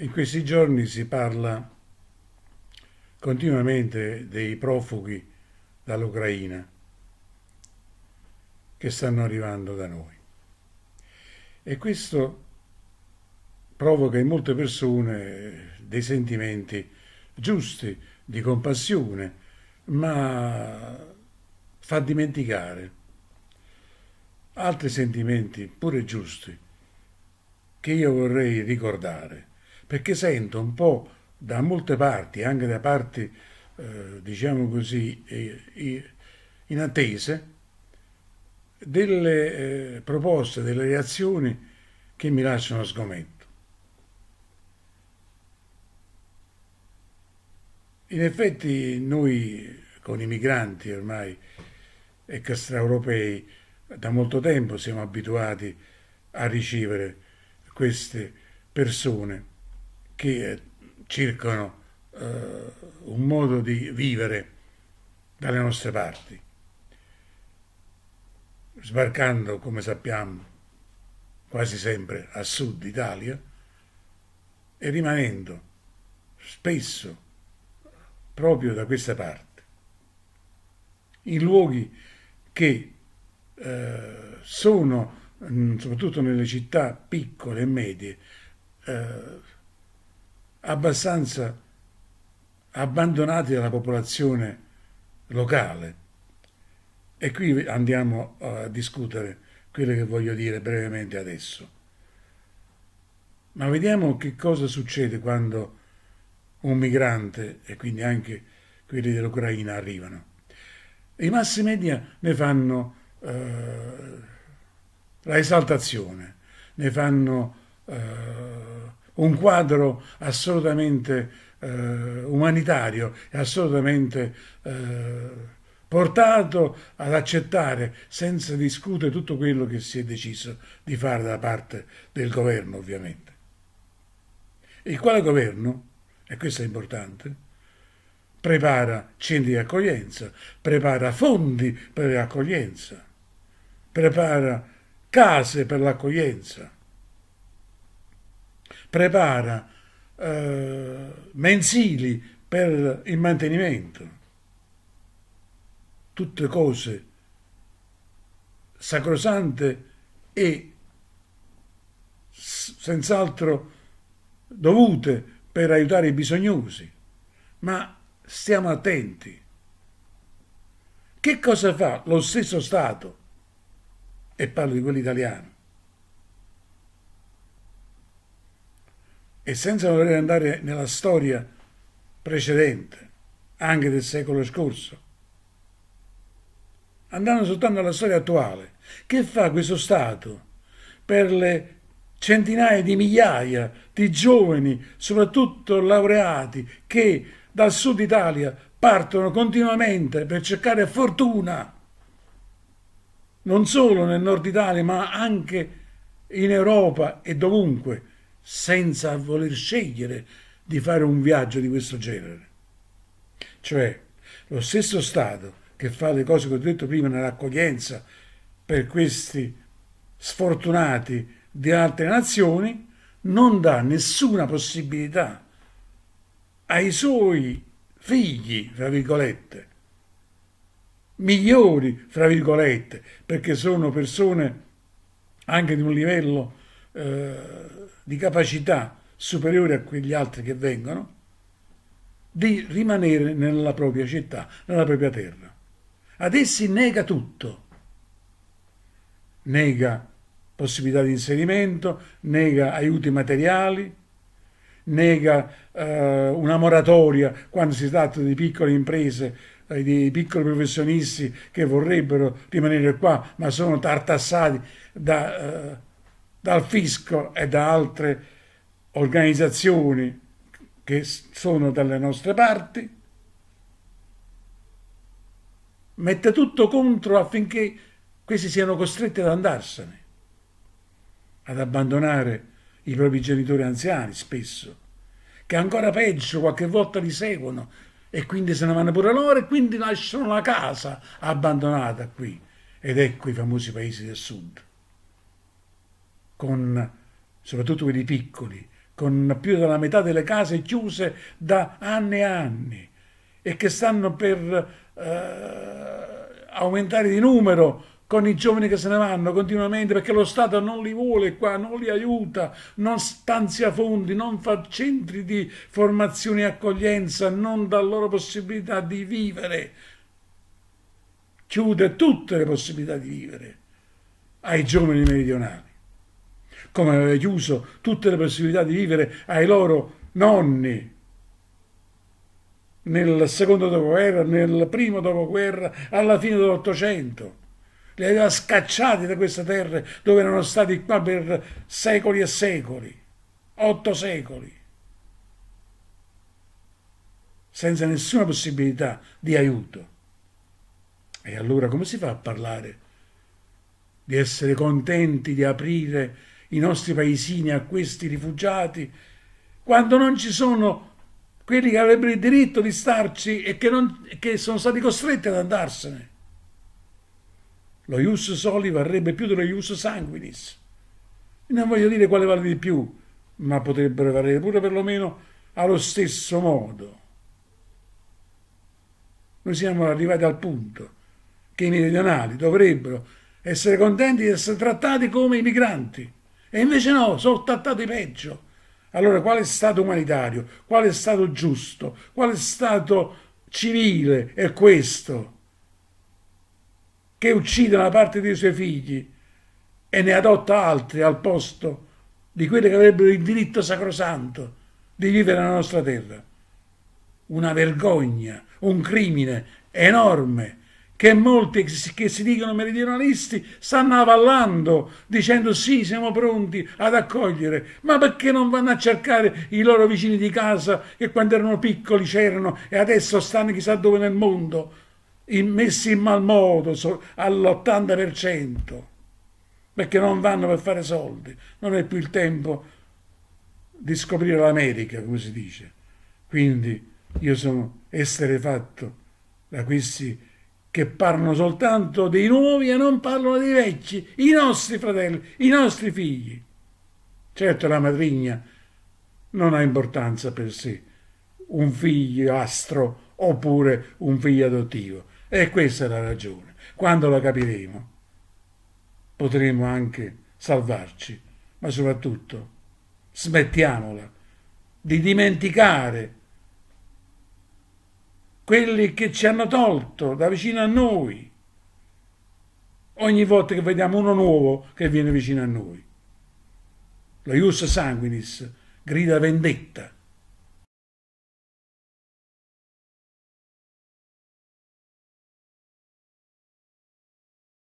In questi giorni si parla continuamente dei profughi dall'Ucraina che stanno arrivando da noi. E questo provoca in molte persone dei sentimenti giusti, di compassione, ma fa dimenticare altri sentimenti pure giusti che io vorrei ricordare perché sento un po' da molte parti, anche da parti, eh, diciamo così, eh, in attese, delle eh, proposte, delle reazioni che mi lasciano sgomento. In effetti noi con i migranti ormai extraeuropei da molto tempo siamo abituati a ricevere queste persone che circano eh, un modo di vivere dalle nostre parti, sbarcando, come sappiamo, quasi sempre a sud Italia e rimanendo spesso proprio da questa parte, in luoghi che eh, sono, mm, soprattutto nelle città piccole e medie, eh, abbastanza abbandonati dalla popolazione locale. E qui andiamo a discutere quello che voglio dire brevemente adesso. Ma vediamo che cosa succede quando un migrante, e quindi anche quelli dell'Ucraina, arrivano. I mass media ne fanno eh, la esaltazione, ne fanno eh, un quadro assolutamente eh, umanitario e assolutamente eh, portato ad accettare senza discutere tutto quello che si è deciso di fare da parte del governo ovviamente. Il quale governo, e questo è importante, prepara centri di accoglienza, prepara fondi per l'accoglienza, prepara case per l'accoglienza, prepara eh, mensili per il mantenimento. Tutte cose sacrosante e senz'altro dovute per aiutare i bisognosi. Ma stiamo attenti. Che cosa fa lo stesso Stato? E parlo di quello italiano e senza voler andare nella storia precedente, anche del secolo scorso, andando soltanto alla storia attuale, che fa questo Stato per le centinaia di migliaia di giovani, soprattutto laureati, che dal sud Italia partono continuamente per cercare fortuna, non solo nel nord Italia, ma anche in Europa e dovunque, senza voler scegliere di fare un viaggio di questo genere. Cioè, lo stesso Stato che fa le cose che ho detto prima nell'accoglienza per questi sfortunati di altre nazioni, non dà nessuna possibilità ai suoi figli, fra virgolette, migliori, fra virgolette, perché sono persone anche di un livello eh, di capacità superiore a quegli altri che vengono, di rimanere nella propria città, nella propria terra. Ad essi nega tutto. Nega possibilità di inserimento, nega aiuti materiali, nega eh, una moratoria quando si tratta di piccole imprese, eh, di piccoli professionisti che vorrebbero rimanere qua ma sono tartassati da eh, dal fisco e da altre organizzazioni che sono dalle nostre parti, mette tutto contro affinché questi siano costretti ad andarsene, ad abbandonare i propri genitori anziani spesso, che ancora peggio qualche volta li seguono e quindi se ne vanno pure loro e quindi lasciano la casa abbandonata qui. Ed ecco i famosi paesi del sud con, soprattutto quelli piccoli, con più della metà delle case chiuse da anni e anni e che stanno per eh, aumentare di numero con i giovani che se ne vanno continuamente perché lo Stato non li vuole qua, non li aiuta, non stanzia fondi, non fa centri di formazione e accoglienza, non dà loro possibilità di vivere, chiude tutte le possibilità di vivere ai giovani meridionali come aveva chiuso tutte le possibilità di vivere ai loro nonni nel secondo dopoguerra, nel primo dopoguerra, alla fine dell'Ottocento. Li aveva scacciati da queste terre dove erano stati qua per secoli e secoli, otto secoli, senza nessuna possibilità di aiuto. E allora come si fa a parlare di essere contenti di aprire i nostri paesini a questi rifugiati, quando non ci sono quelli che avrebbero il diritto di starci e che, non, che sono stati costretti ad andarsene. Lo ius soli varrebbe più dello ius sanguinis. Non voglio dire quale vale di più, ma potrebbero valere pure perlomeno allo stesso modo. Noi siamo arrivati al punto che i meridionali dovrebbero essere contenti di essere trattati come i migranti e invece no, sono trattati peggio. Allora, quale Stato umanitario? Quale Stato giusto? Quale Stato civile è questo? Che uccide una parte dei suoi figli e ne adotta altri al posto di quelli che avrebbero il diritto sacrosanto di vivere nella nostra terra. Una vergogna, un crimine enorme che molti che si dicono meridionalisti stanno avallando dicendo sì siamo pronti ad accogliere ma perché non vanno a cercare i loro vicini di casa che quando erano piccoli c'erano e adesso stanno chissà dove nel mondo messi in mal modo all'80% perché non vanno per fare soldi non è più il tempo di scoprire l'America come si dice quindi io sono essere fatto da questi che parlano soltanto dei nuovi e non parlano dei vecchi, i nostri fratelli, i nostri figli. Certo la matrigna non ha importanza per sé, un figlio astro oppure un figlio adottivo. E questa è la ragione. Quando la capiremo potremo anche salvarci, ma soprattutto smettiamola di dimenticare quelli che ci hanno tolto da vicino a noi, ogni volta che vediamo uno nuovo che viene vicino a noi. Lo ius sanguinis grida vendetta.